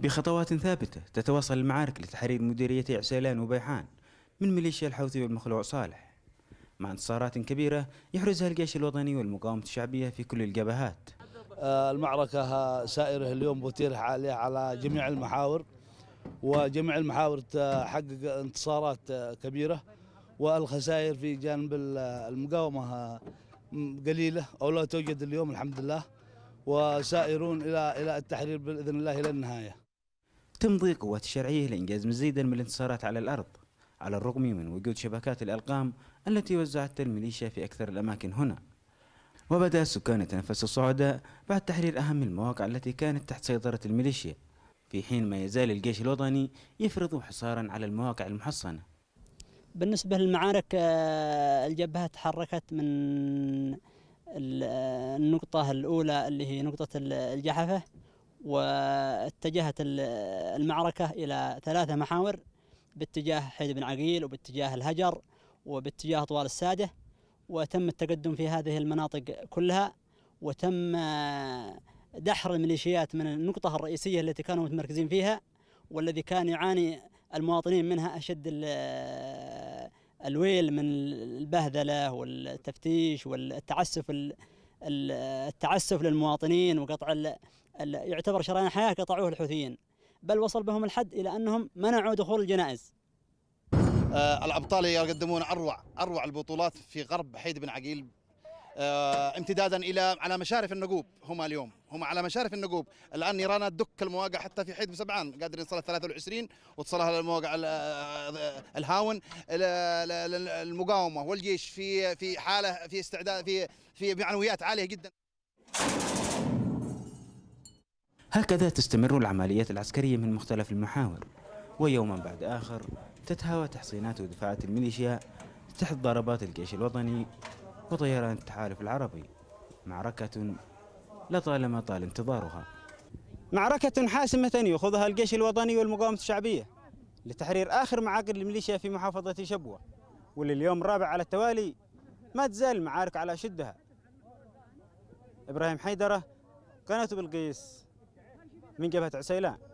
بخطوات ثابتة تتواصل المعارك لتحرير مديريتي عسيلان وبيحان من ميليشيا الحوثي والمخلوع صالح مع انتصارات كبيرة يحرزها الجيش الوطني والمقاومة الشعبية في كل الجبهات آه، المعركة سائرة اليوم بتيرح عليها على جميع المحاور وجميع المحاور تحقق انتصارات آه، كبيرة والخسائر في جانب المقاومة قليلة أو لا توجد اليوم الحمد لله وسائرون إلى إلى التحرير بإذن الله إلى النهاية تمضي قوات الشرعية لإنجاز مزيدا من الانتصارات على الأرض على الرغم من وجود شبكات الألقام التي وزعتها الميليشيا في أكثر الأماكن هنا وبدأ السكان يتنفس الصعداء بعد تحرير أهم المواقع التي كانت تحت سيطرة الميليشيا في حين ما يزال الجيش الوطني يفرض حصارا على المواقع المحصنة بالنسبة للمعارك آه، الجبهة تحركت من النقطة الأولى اللي هي نقطة الجحفة واتجهت المعركة إلى ثلاثة محاور باتجاه حيد بن عقيل وباتجاه الهجر وباتجاه طوال السادة وتم التقدم في هذه المناطق كلها وتم دحر الميليشيات من النقطة الرئيسية التي كانوا متمركزين فيها والذي كان يعاني المواطنين منها أشد الويل من البهذله والتفتيش والتعسف التعسف للمواطنين وقطع يعتبر شرائع حياه قطعوه الحوثيين بل وصل بهم الحد الى انهم منعوا دخول الجنائز. آه الابطال يقدمون اروع اروع البطولات في غرب حيد بن عقيل آه، امتدادا الى على مشارف النقوب هما اليوم هما على مشارف النقوب الان نيرانا تدك المواقع حتى في حيد بسبعان قادرين يصلها 23 وتصلها المواقع آه، الهاون المقاومه والجيش في في حاله في استعداد في في معنويات عاليه جدا هكذا تستمر العمليات العسكريه من مختلف المحاور ويوما بعد اخر تتهاوى تحصينات ودفاعات الميليشيا تحت ضربات الجيش الوطني وطيران التحالف العربي معركة لطالما طال انتظارها معركة حاسمة يخوضها الجيش الوطني والمقاومة الشعبية لتحرير آخر معاقل الميليشيا في محافظة شبوة واللي اليوم الرابع على التوالي ما تزال المعارك على شدها إبراهيم حيدرة قناة بالقيس من جبهة عسيلان